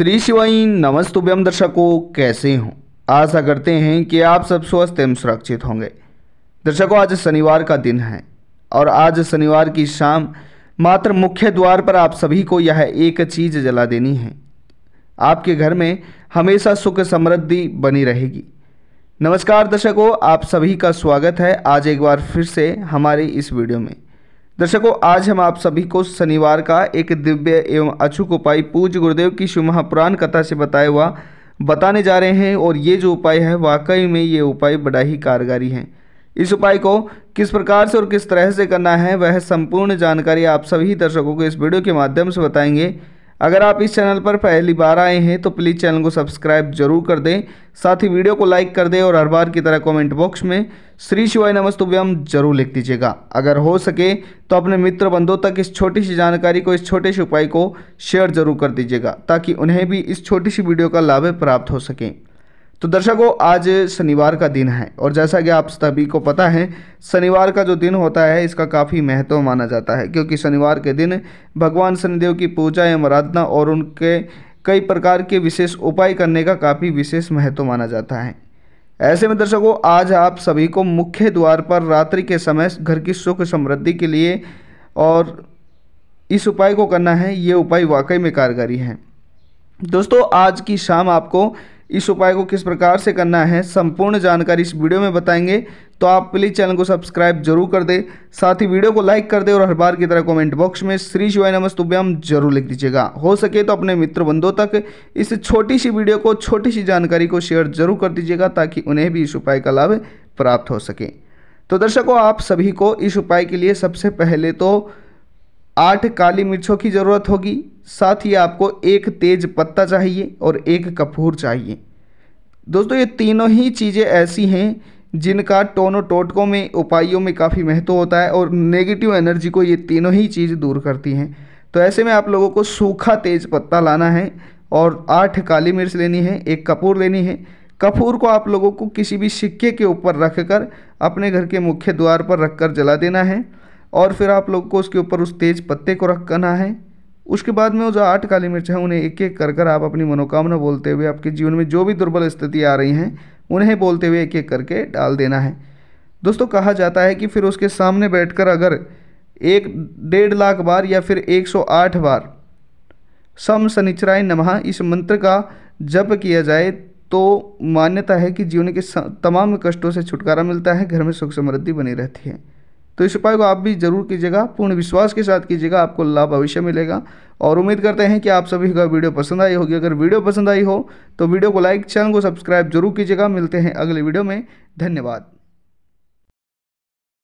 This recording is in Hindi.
श्री शिवाई नमस्तुभ्यम दर्शकों कैसे हों आशा करते हैं कि आप सब स्वस्थ एवं सुरक्षित होंगे दर्शकों आज शनिवार का दिन है और आज शनिवार की शाम मात्र मुख्य द्वार पर आप सभी को यह एक चीज़ जला देनी है आपके घर में हमेशा सुख समृद्धि बनी रहेगी नमस्कार दर्शकों आप सभी का स्वागत है आज एक बार फिर से हमारे इस वीडियो में दर्शकों आज हम आप सभी को शनिवार का एक दिव्य एवं अछूक उपाय पूज गुरुदेव की शिव महापुराण कथा से बताया हुआ बताने जा रहे हैं और ये जो उपाय है वाकई में ये उपाय बड़ा ही कारगारी है इस उपाय को किस प्रकार से और किस तरह से करना है वह संपूर्ण जानकारी आप सभी दर्शकों को इस वीडियो के माध्यम से बताएंगे अगर आप इस चैनल पर पहली बार आए हैं तो प्लीज़ चैनल को सब्सक्राइब जरूर कर दें साथ ही वीडियो को लाइक कर दें और हर बार की तरह कमेंट बॉक्स में श्री शिवाय नमस्तुभ्यम जरूर लिख दीजिएगा अगर हो सके तो अपने मित्र बंधु तक इस छोटी सी जानकारी को इस छोटे से उपाय को शेयर जरूर कर दीजिएगा ताकि उन्हें भी इस छोटी सी वीडियो का लाभ प्राप्त हो सके तो दर्शकों आज शनिवार का दिन है और जैसा कि आप सभी को पता है शनिवार का जो दिन होता है इसका काफ़ी महत्व माना जाता है क्योंकि शनिवार के दिन भगवान शनिदेव की पूजा एवं आराधना और उनके कई प्रकार के विशेष उपाय करने का काफ़ी विशेष महत्व माना जाता है ऐसे में दर्शकों आज आप सभी को मुख्य द्वार पर रात्रि के समय घर की सुख समृद्धि के लिए और इस उपाय को करना है ये उपाय वाकई में कारगरी है दोस्तों आज की शाम आपको इस उपाय को किस प्रकार से करना है संपूर्ण जानकारी इस वीडियो में बताएंगे तो आप प्लीज़ चैनल को सब्सक्राइब जरूर कर दें साथ ही वीडियो को लाइक कर दें और हर बार की तरह कमेंट बॉक्स में श्री शिवाय नमस्तुभ्याम जरूर लिख दीजिएगा हो सके तो अपने मित्र बंधुओं तक इस छोटी सी वीडियो को छोटी सी जानकारी को शेयर जरूर कर दीजिएगा ताकि उन्हें भी इस उपाय का लाभ प्राप्त हो सके तो दर्शकों आप सभी को इस उपाय के लिए सबसे पहले तो आठ काली मिर्चों की ज़रूरत होगी साथ ही आपको एक तेज पत्ता चाहिए और एक कपूर चाहिए दोस्तों ये तीनों ही चीज़ें ऐसी हैं जिनका टोनो टोटकों में उपायों में काफ़ी महत्व होता है और नेगेटिव एनर्जी को ये तीनों ही चीज़ दूर करती हैं तो ऐसे में आप लोगों को सूखा तेज पत्ता लाना है और आठ काली मिर्च लेनी है एक कपूर लेनी है कपूर को आप लोगों को किसी भी सिक्के के ऊपर रख कर अपने घर के मुख्य द्वार पर रख कर जला देना है और फिर आप लोगों को उसके ऊपर उस तेज पत्ते को रख करना है उसके बाद में वो जो आठ काली मिर्च है उन्हें एक एक कर कर आप अपनी मनोकामना बोलते हुए आपके जीवन में जो भी दुर्बल स्थिति आ रही हैं उन्हें बोलते हुए एक एक करके डाल देना है दोस्तों कहा जाता है कि फिर उसके सामने बैठकर अगर एक डेढ़ लाख बार या फिर 108 बार सम शनिचराय नमः इस मंत्र का जप किया जाए तो मान्यता है कि जीवन के तमाम कष्टों से छुटकारा मिलता है घर में सुख समृद्धि बनी रहती है तो इस उपाय को आप भी जरूर कीजिएगा पूर्ण विश्वास के साथ कीजिएगा आपको लाभ अवश्य मिलेगा और उम्मीद करते हैं कि आप सभी का वीडियो पसंद आई होगी अगर वीडियो पसंद आई हो तो वीडियो को लाइक चैनल को सब्सक्राइब जरूर कीजिएगा मिलते हैं अगले वीडियो में धन्यवाद